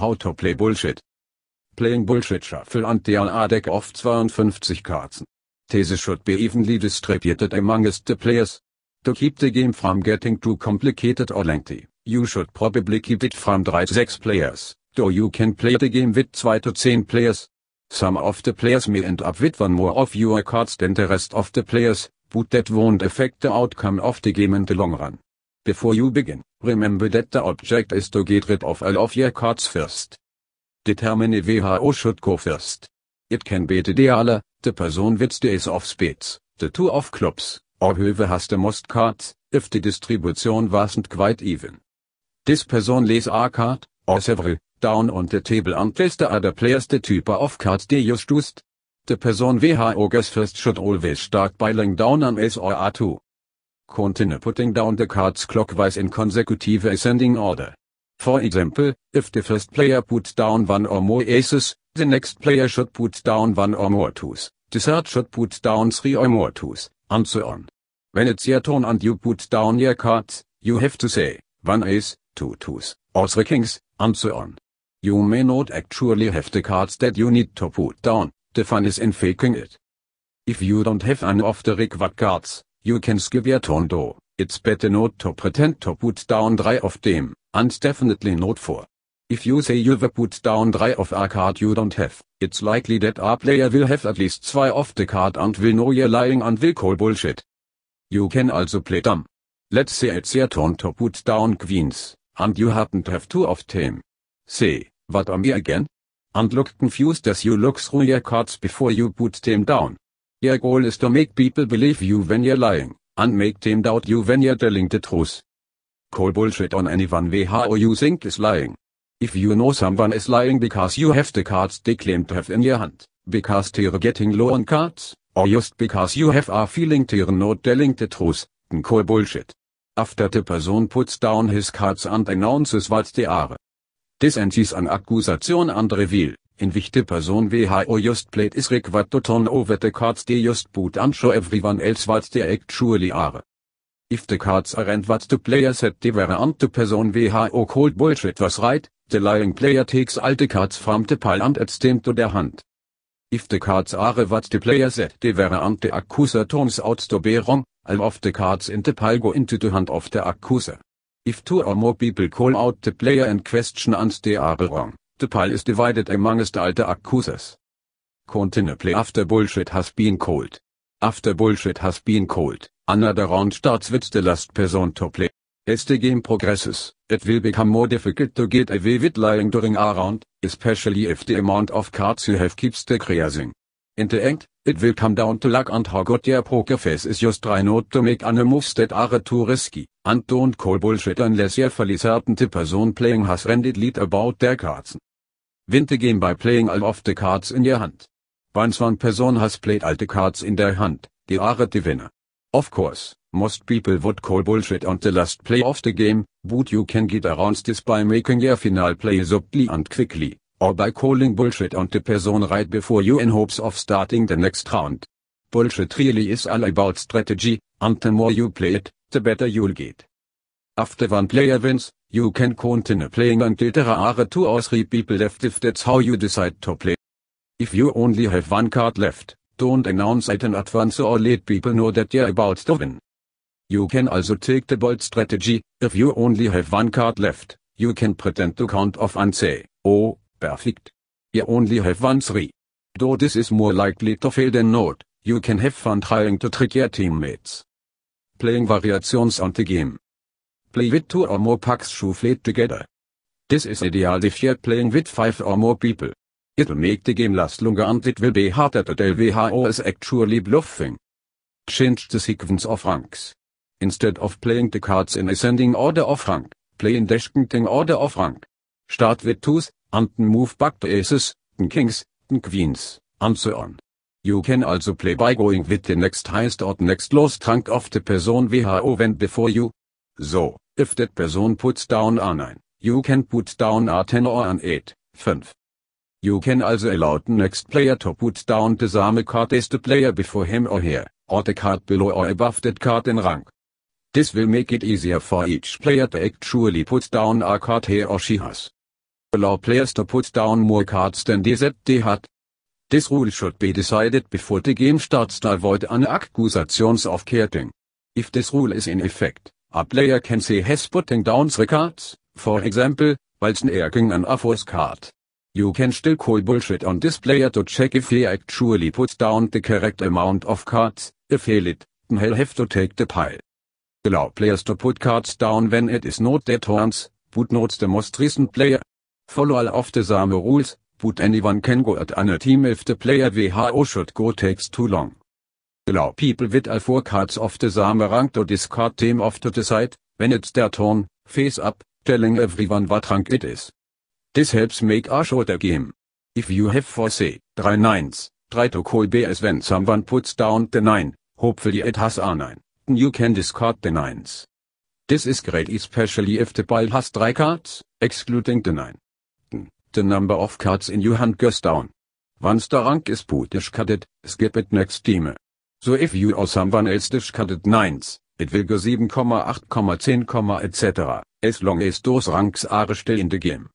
How to Play Bullshit. Playing Bullshit Shuffle and the AA deck of 52 cards. These should be evenly distributed amongst the players. To keep the game from getting too complicated or lengthy, you should probably keep it from 3 to 6 players, though you can play the game with 2 to 10 players. Some of the players may end up with one more of your cards than the rest of the players, but that won't affect the outcome of the game in the long run. Before you begin, remember that the object is to get rid of all of your cards first. Determine who should go first. It can be the dealer, the person with the ace of spades, the two of clubs, or whoever has the most cards, if the distribution wasn't quite even. This person lays a card, or several, down on the table and tells the other players the type of cards they used. The person who goes first should always start by laying down an ace or a two. continue putting down the cards clockwise in consecutive ascending order. For example, if the first player puts down one or more aces, the next player should put down one or more twos, the third should put down three or more twos, and so on. When it's your turn and you put down your cards, you have to say, one ace, two twos, or three kings, and so on. You may not actually have the cards that you need to put down, the fun is in faking it. If you don't have any of the required cards, you can skip your turn door, it's better not to pretend to put down three of them, and definitely not four. If you say you've put down three of a card you don't have, it's likely that our player will have at least two of the card and will know you're lying and will call bullshit. You can also play dumb. Let's say it's your turn to put down queens, and you happen to have two of them. Say, what are me again? And look confused as you look through your cards before you put them down. Your goal is to make people believe you when you're lying, and make them doubt you when you're telling the truth. Call bullshit on anyone WHO you think is lying. If you know someone is lying because you have the cards they claim to have in your hand, because they're getting low on cards, or just because you have a feeling they're not telling the truth, then call bullshit. After the person puts down his cards and announces what they are. This ends an accusation and reveal. in wichte person WHO just plet is rikvat to turn over the cards de just boot put ansho everyone else what they actually are. If the cards aren't what the player said they were and the person WHO har cold bullshit was right, the lying player takes all the cards from the pile and adds them to their hand. If the cards are what the player said they were and the accuser turns out to be wrong, all of the cards in the pile go into the hand of the accuser. If two or more people call out the player in question and they are wrong. The pile is divided amongst all the accusers. Continuously after bullshit has been called. After bullshit has been called, another round starts with the last person to play. As the game progresses, it will become more difficult to get away with lying during a round, especially if the amount of cards you have keeps decreasing. In the end, it will come down to luck and how good your poker face is just try not to make any moves that are too risky, and don't call bullshit unless you fully certain the person playing has rendered lead about their cards. Win the game by playing all of the cards in your hand. Once one person has played all the cards in their hand, they are the winner. Of course, most people would call bullshit on the last play of the game, but you can get around this by making your final play subtly and quickly, or by calling bullshit on the person right before you in hopes of starting the next round. Bullshit really is all about strategy, and the more you play it, the better you'll get. After one player wins, you can continue playing until there are two or three people left if that's how you decide to play. If you only have one card left, don't announce it in advance or let people know that you're about to win. You can also take the bold strategy, if you only have one card left, you can pretend to count off and say, oh, perfect. You only have one three. Though this is more likely to fail than not, you can have fun trying to trick your teammates. Playing variations on the game. Play with two or more packs shuffled together. This is ideal if you're playing with five or more people. It'll make the game last longer and it will be harder to tell who is actually bluffing. Change the sequence of ranks. Instead of playing the cards in ascending order of rank, play in descending order of rank. Start with twos, and move back to aces, and kings, and queens, and so on. You can also play by going with the next highest or next lowest rank of the person who went before you. So, If that person puts down a 9, you can put down a 10 or an 8. 5. You can also allow the next player to put down the same card as the player before him or her, or the card below or above that card in rank. This will make it easier for each player to actually put down a card he or she has. Allow players to put down more cards than they said they had. This rule should be decided before the game starts to avoid an accusations of courting. If this rule is in effect, A player can see his putting down the cards, for example, while sneaking an force card. You can still call bullshit on this player to check if he actually puts down the correct amount of cards, if he lit, he'll have to take the pile. Allow players to put cards down when it is not their turns, but not the most recent player. Follow all of the same rules, but anyone can go at any team if the player VHO should go takes too long. Hello genau, people with all four cards of the same rank to discard them after the side, when it's their turn, face up, telling everyone what rank it is. This helps make a shorter game. If you have four say, three nines, try to call BS as when someone puts down the nine, hopefully it has a nine, you can discard the nines. This is great especially if the ball has three cards, excluding the nine. The number of cards in your hand goes down. Once the rank is putish cut skip it next time. So if you or someone else discarded 9s, it will go 7,8,10, etc., as long as those ranks are still in the game.